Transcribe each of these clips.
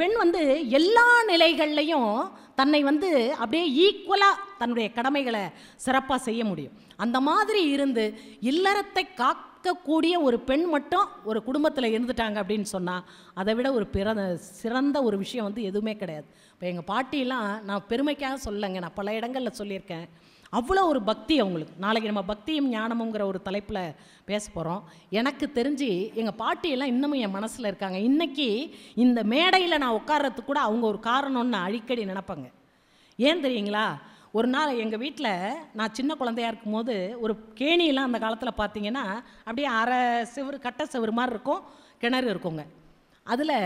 பெண் வந்து எல்லா நிலைகள்லையும் தன்னை வந்து அப்படியே ஈக்குவலாக தன்னுடைய கடமைகளை சிறப்பாக செய்ய முடியும் அந்த மாதிரி இருந்து இல்லறத்தை காக்கக்கூடிய ஒரு பெண் மட்டும் ஒரு குடும்பத்தில் இருந்துட்டாங்க அப்படின்னு சொன்னால் அதை விட ஒரு பிற சிறந்த ஒரு விஷயம் வந்து எதுவுமே கிடையாது இப்போ எங்கள் பாட்டிலாம் நான் பெருமைக்காக சொல்லலைங்க நான் பல இடங்களில் சொல்லியிருக்கேன் அவ்வளோ ஒரு பக்தி அவங்களுக்கு நாளைக்கு நம்ம பக்தியும் ஞானமுங்கிற ஒரு தலைப்பில் பேச போகிறோம் எனக்கு தெரிஞ்சு எங்கள் பாட்டியெல்லாம் இன்னமும் என் மனசில் இருக்காங்க இன்றைக்கி இந்த மேடையில் நான் உட்கார்றதுக்கு கூட அவங்க ஒரு காரணம்னு அடிக்கடி நினப்பாங்க ஏன் தெரியுங்களா ஒரு நாள் எங்கள் வீட்டில் நான் சின்ன குழந்தையா இருக்கும் போது ஒரு கேணியெல்லாம் அந்த காலத்தில் பார்த்தீங்கன்னா அப்படியே அரை சிவரு கட்டை சிவரு மாதிரி இருக்கும் கிணறு இருக்குங்க அதில்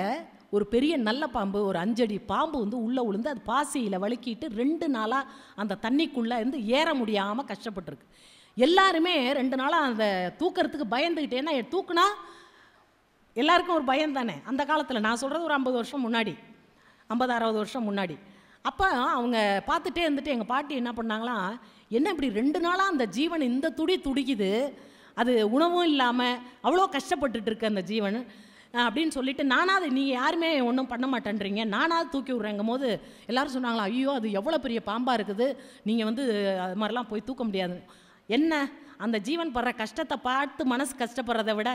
ஒரு பெரிய நல்ல பாம்பு ஒரு அஞ்சடி பாம்பு வந்து உள்ளே விழுந்து அது பாசியில் வழுக்கிட்டு ரெண்டு நாளாக அந்த தண்ணிக்குள்ளே இருந்து ஏற முடியாமல் கஷ்டப்பட்டுருக்கு எல்லாருமே ரெண்டு நாளாக அந்த தூக்கிறதுக்கு பயந்துக்கிட்டேன்னா ஏன்னா தூக்குனா எல்லாருக்கும் ஒரு பயம் தானே அந்த காலத்தில் நான் சொல்கிறது ஒரு ஐம்பது வருஷம் முன்னாடி ஐம்பது அறுபது வருஷம் முன்னாடி அப்போ அவங்க பார்த்துட்டே இருந்துட்டு எங்கள் பாட்டி என்ன பண்ணாங்களாம் என்ன இப்படி ரெண்டு நாளாக அந்த ஜீவன் இந்த துடி துடிக்குது அது உணவும் இல்லாமல் அவ்வளோ கஷ்டப்பட்டுட்டு இருக்கு அந்த ஜீவன் அப்படின்னு சொல்லிட்டு நானாவது நீ யாருமே ஒன்றும் பண்ண மாட்டேன்றீங்க நானாவது தூக்கி விட்றேங்கும் போது எல்லாரும் சொன்னாங்களா ஐயோ அது எவ்வளோ பெரிய பாம்பாக இருக்குது நீங்கள் வந்து அது மாதிரிலாம் போய் தூக்க முடியாது என்ன அந்த ஜீவன் படுற கஷ்டத்தை பார்த்து மனசு கஷ்டப்படுறத விட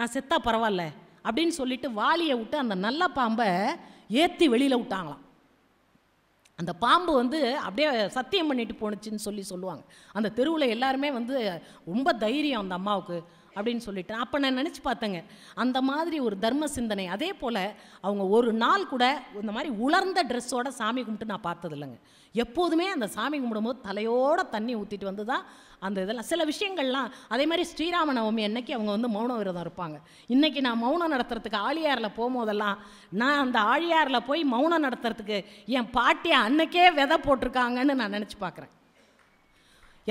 நான் செத்தா பரவாயில்ல அப்படின்னு சொல்லிட்டு வாளியை விட்டு அந்த நல்ல பாம்பை ஏற்றி வெளியில் விட்டாங்களாம் அந்த பாம்பு வந்து அப்படியே சத்தியம் பண்ணிட்டு போணுச்சுன்னு சொல்லி சொல்லுவாங்க அந்த தெருவில் எல்லாருமே வந்து ரொம்ப தைரியம் அந்த அம்மாவுக்கு அப்படின்னு சொல்லிட்டு அப்போ நான் நினச்சி பார்த்தேங்க அந்த மாதிரி ஒரு தர்ம சிந்தனை அதே போல் அவங்க ஒரு நாள் கூட இந்த மாதிரி உலர்ந்த ட்ரெஸ்ஸோட சாமி கும்பிட்டு நான் இல்லைங்க எப்போதுமே அந்த சாமி கும்பிடும்போது தலையோட தண்ணி ஊற்றிட்டு வந்து தான் அந்த இதெல்லாம் சில விஷயங்கள்லாம் அதே மாதிரி ஸ்ரீராம நவமி அன்னைக்கு அவங்க வந்து மௌன விரதம் இருப்பாங்க இன்றைக்கி நான் மௌனம் நடத்துறதுக்கு ஆழியாரில் போகும்போதெல்லாம் நான் அந்த ஆழியாரில் போய் மௌனம் நடத்துறதுக்கு என் பாட்டியை அன்னைக்கே விதை போட்டிருக்காங்கன்னு நான் நினச்சி பார்க்குறேன்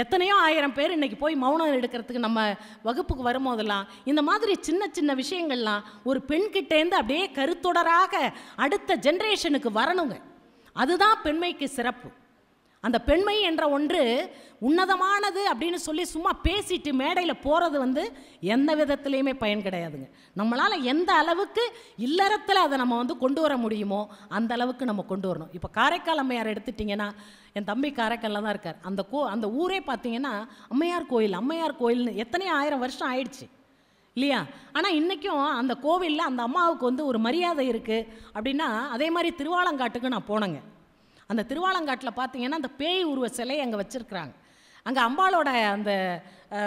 எத்தனையோ ஆயிரம் பேர் இன்றைக்கி போய் மௌனம் எடுக்கிறதுக்கு நம்ம வகுப்புக்கு வரும்போதெல்லாம் இந்த மாதிரி சின்ன சின்ன விஷயங்கள்லாம் ஒரு பெண்கிட்டேருந்து அப்படியே கருத்தொடராக அடுத்த ஜென்ரேஷனுக்கு வரணுங்க அதுதான் பெண்மைக்கு சிறப்பு அந்த பெண்மை என்ற ஒன்று உன்னதமானது அப்படின்னு சொல்லி சும்மா பேசிட்டு மேடையில் போகிறது வந்து எந்த விதத்துலேயுமே பயன் கிடையாதுங்க நம்மளால் எந்த அளவுக்கு இல்லறத்தில் அதை நம்ம வந்து கொண்டு வர முடியுமோ அந்த அளவுக்கு நம்ம கொண்டு வரணும் இப்போ காரைக்கால் அம்மையார் எடுத்துட்டிங்கன்னா என் தம்பி காரைக்காலில் தான் இருக்கார் அந்த கோ அந்த ஊரே பார்த்தீங்கன்னா அம்மையார் கோயில் அம்மையார் கோயில்னு எத்தனையோ ஆயிரம் வருஷம் ஆயிடுச்சு இல்லையா ஆனால் இன்றைக்கும் அந்த கோவிலில் அந்த அம்மாவுக்கு வந்து ஒரு மரியாதை இருக்குது அப்படின்னா அதே மாதிரி திருவாலங்காட்டுக்கு நான் போனேங்க அந்த திருவாலங்காட்டில் பார்த்தீங்கன்னா அந்த பேய் உருவ சிலையை அங்கே வச்சுருக்குறாங்க அங்கே அம்பாளோட அந்த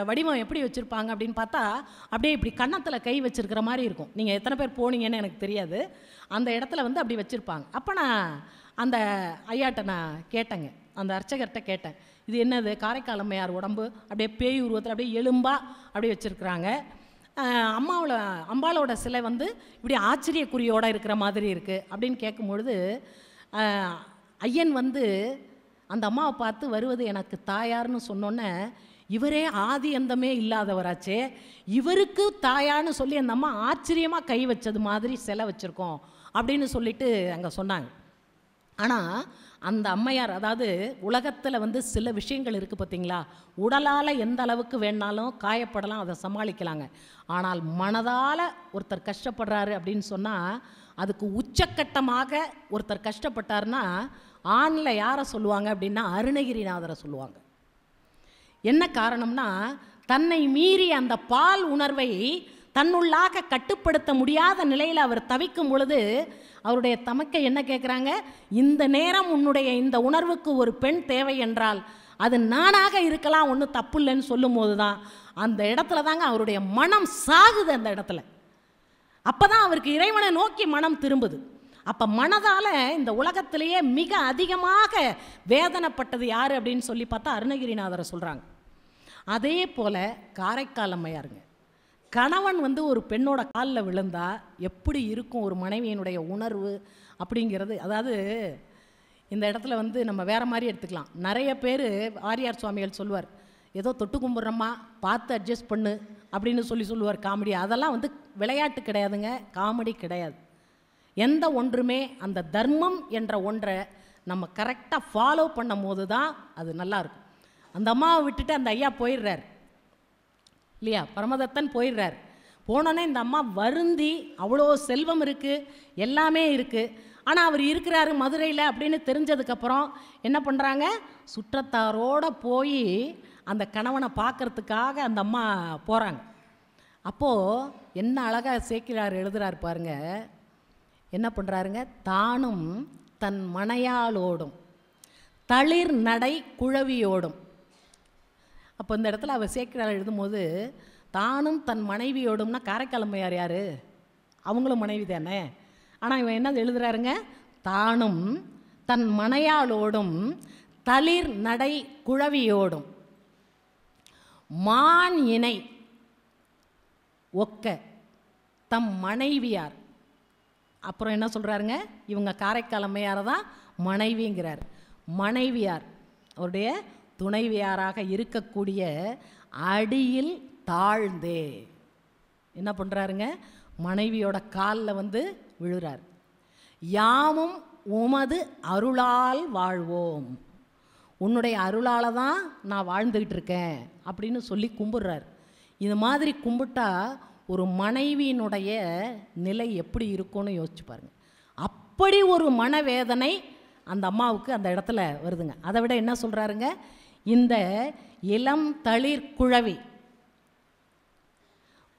வடிவம் எப்படி வச்சுருப்பாங்க அப்படின்னு பார்த்தா அப்படியே இப்படி கன்னத்தில் கை வச்சுருக்கிற மாதிரி இருக்கும் நீங்கள் எத்தனை பேர் போனீங்கன்னு எனக்கு தெரியாது அந்த இடத்துல வந்து அப்படி வச்சுருப்பாங்க அப்போ நான் அந்த ஐயாட்ட நான் கேட்டேங்க அந்த அர்ச்சகர்கிட்ட கேட்டேன் இது என்னது காரைக்கால் அம்மையார் உடம்பு அப்படியே பேய் உருவத்தில் அப்படியே எலும்பாக அப்படியே வச்சுருக்குறாங்க அம்மாவோட அம்பாளோட சிலை வந்து இப்படி ஆச்சரியக்குறியோடு இருக்கிற மாதிரி இருக்குது அப்படின்னு கேட்கும்பொழுது ஐயன் வந்து அந்த அம்மாவை பார்த்து வருவது எனக்கு தாயார்னு சொன்னோன்னே இவரே ஆதி அந்தமே இல்லாதவராச்சே இவருக்கு தாயான்னு சொல்லி அந்த அம்மா ஆச்சரியமாக கை வச்சது மாதிரி செலை வச்சுருக்கோம் அப்படின்னு சொல்லிட்டு அங்கே சொன்னாங்க ஆனால் அந்த அம்மையார் அதாவது உலகத்தில் வந்து சில விஷயங்கள் இருக்குது பார்த்தீங்களா உடலால் எந்த அளவுக்கு வேணாலும் காயப்படலாம் அதை சமாளிக்கலாங்க ஆனால் மனதால் ஒருத்தர் கஷ்டப்படுறாரு அப்படின்னு சொன்னால் அதுக்கு உச்சக்கட்டமாக ஒருத்தர் கஷ்டப்பட்டார்னா ஆணில் யாரை சொல்லுவாங்க அப்படின்னா அருணகிரிநாதரை சொல்லுவாங்க என்ன காரணம்னா தன்னை மீறி அந்த பால் உணர்வை தன்னுள்ளாக கட்டுப்படுத்த முடியாத நிலையில் அவர் தவிக்கும் பொழுது அவருடைய தமக்கை என்ன கேட்குறாங்க இந்த நேரம் உன்னுடைய இந்த உணர்வுக்கு ஒரு பெண் தேவை என்றால் அது நானாக இருக்கலாம் ஒன்றும் தப்பு இல்லைன்னு சொல்லும் போது தான் அந்த இடத்துல தாங்க அவருடைய மனம் சாகுது அந்த இடத்துல அப்போ தான் அவருக்கு இறைவனை நோக்கி மனம் திரும்புது அப்போ மனதால் இந்த உலகத்திலேயே மிக அதிகமாக வேதனைப்பட்டது யார் அப்படின்னு சொல்லி பார்த்தா அருணகிரிநாதரை சொல்கிறாங்க அதே போல் காரைக்கால் அம்மையாருங்க கணவன் வந்து ஒரு பெண்ணோட காலில் விழுந்தா எப்படி இருக்கும் ஒரு மனைவியினுடைய உணர்வு அப்படிங்கிறது அதாவது இந்த இடத்துல வந்து நம்ம வேறு மாதிரி எடுத்துக்கலாம் நிறைய பேர் ஆரியார் சுவாமிகள் சொல்லுவார் ஏதோ தொட்டு கும்பிட்றம்மா பார்த்து அட்ஜஸ்ட் பண்ணு அப்படின்னு சொல்லி சொல்லுவார் காமெடி அதெல்லாம் வந்து விளையாட்டு கிடையாதுங்க காமெடி கிடையாது எந்த ஒன்றுமே அந்த தர்மம் என்ற ஒன்றை நம்ம கரெக்டாக ஃபாலோ பண்ணும் போது தான் அது நல்லாயிருக்கும் அந்த அம்மாவை விட்டுட்டு அந்த ஐயா போயிடுறார் இல்லையா பரமதத்தன் போயிடுறார் போனோன்னே இந்த அம்மா வருந்தி அவ்வளோ செல்வம் இருக்குது எல்லாமே இருக்குது ஆனால் அவர் இருக்கிறாரு மதுரையில் அப்படின்னு தெரிஞ்சதுக்கப்புறம் என்ன பண்ணுறாங்க சுற்றத்தாரோடு போய் அந்த கணவனை பார்க்குறதுக்காக அந்த அம்மா போகிறாங்க அப்போது என்ன அழகாக சேர்க்கிறார் எழுதுகிறார் பாருங்கள் என்ன பண்ணுறாருங்க தானும் தன் மனையாளோடும் தளிர் நடை குழவியோடும் அப்போ இந்த இடத்துல அவர் சேர்க்கிறார் எழுதும்போது தானும் தன் மனைவியோடும்னா காரைக்காலம்மையார் யார் அவங்களும் மனைவி தானே ஆனால் இவன் என்ன எழுதுகிறாருங்க தானும் தன் மனையாளோடும் தளிர் நடை குழவியோடும் மான் இணை ஒக்க தம் மனைவியார் அப்புறம் என்ன சொல்கிறாருங்க இவங்க காரைக்கால் அம்மையாரை தான் மனைவிங்கிறார் மனைவியார் அவருடைய துணைவியாராக இருக்கக்கூடிய அடியில் தாழ்ந்தே என்ன பண்ணுறாருங்க மனைவியோட காலில் வந்து விழுறார் யாமும் உமது அருளால் வாழ்வோம் உன்னுடைய அருளால் தான் நான் வாழ்ந்துக்கிட்டு இருக்கேன் அப்படின்னு சொல்லி கும்பிட்றார் இது மாதிரி கும்பிட்டா ஒரு மனைவியினுடைய நிலை எப்படி இருக்கும்னு யோசிச்சு பாருங்கள் அப்படி ஒரு மனவேதனை அந்த அம்மாவுக்கு அந்த இடத்துல வருதுங்க அதை விட என்ன சொல்கிறாருங்க இந்த இளம் தளிர் குழவி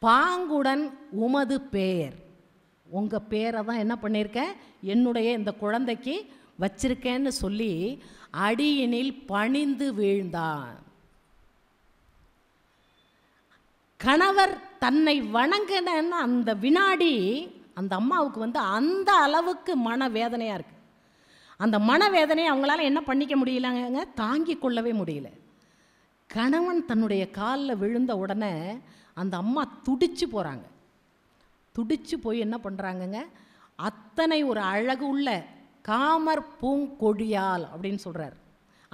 பாங்குடன் உமது பேர் உங்கள் பேரை தான் என்ன பண்ணியிருக்கேன் என்னுடைய இந்த குழந்தைக்கு வச்சிருக்கேன்னு சொல்லி அடியினில் பணிந்து வீழ்ந்தான் கணவர் தன்னை வணங்கினன்னு அந்த வினாடி அந்த அம்மாவுக்கு வந்து அந்த அளவுக்கு மன வேதனையாக இருக்குது அந்த மனவேதனையை அவங்களால என்ன பண்ணிக்க முடியலங்க தாங்கி கொள்ளவே முடியல கணவன் தன்னுடைய காலில் விழுந்த உடனே அந்த அம்மா துடிச்சு போகிறாங்க துடிச்சு போய் என்ன பண்ணுறாங்கங்க அத்தனை ஒரு அழகு உள்ள காமர் பூங்கொழியால் அப்படின்னு சொல்கிறார்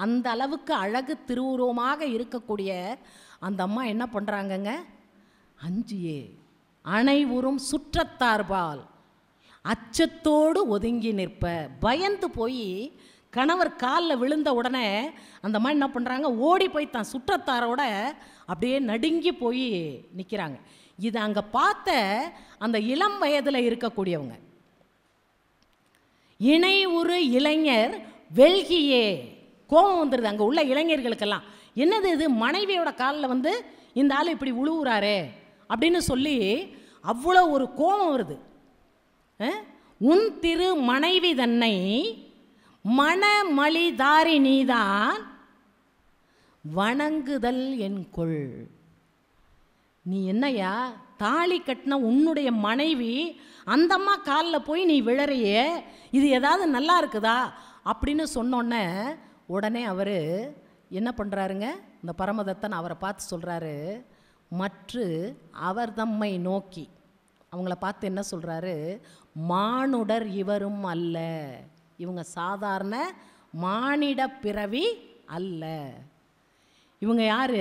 அந்த அளவுக்கு அழகு திருவுருவமாக இருக்கக்கூடிய அந்த அம்மா என்ன பண்ணுறாங்கங்க அஞ்சியே அனைவரும் சுற்றத்தார்பால் அச்சத்தோடு ஒதுங்கி நிற்ப பயந்து போய் கணவர் காலில் விழுந்த உடனே அந்த மாதிரி என்ன பண்ணுறாங்க ஓடி போய் தான் சுற்றத்தாரோட அப்படியே நடுங்கி போய் நிற்கிறாங்க இது அங்கே பார்த்த அந்த இளம் வயதில் இருக்கக்கூடியவங்க இணை ஒரு இளைஞர் வெல்கியே கோபம் வந்துடுது அங்கே உள்ள இளைஞர்களுக்கெல்லாம் என்னது இது மனைவியோட காலில் வந்து இந்த ஆள் இப்படி உழுவுறாரு அப்படின்னு சொல்லி அவ்வளோ ஒரு கோபம் வருது உன் திரு மனைவி தன்னை மணமளிதாரி நீதான் வணங்குதல் என் கொள் நீ என்னையா தாலி கட்டின உன்னுடைய மனைவி அந்தம்மா காலில் போய் நீ விழறையே இது ஏதாவது நல்லா இருக்குதா அப்படின்னு சொன்னோன்னே உடனே அவர் என்ன பண்ணுறாருங்க இந்த பரமதத்தன் அவரை பார்த்து சொல்கிறாரு மற்று அவர் தம்மை நோக்கி அவங்கள பார்த்து என்ன சொல்கிறாரு மானுடர் இவரும் அல்ல இவங்க சாதாரண மானிட பிறவி அல்ல இவங்க யார்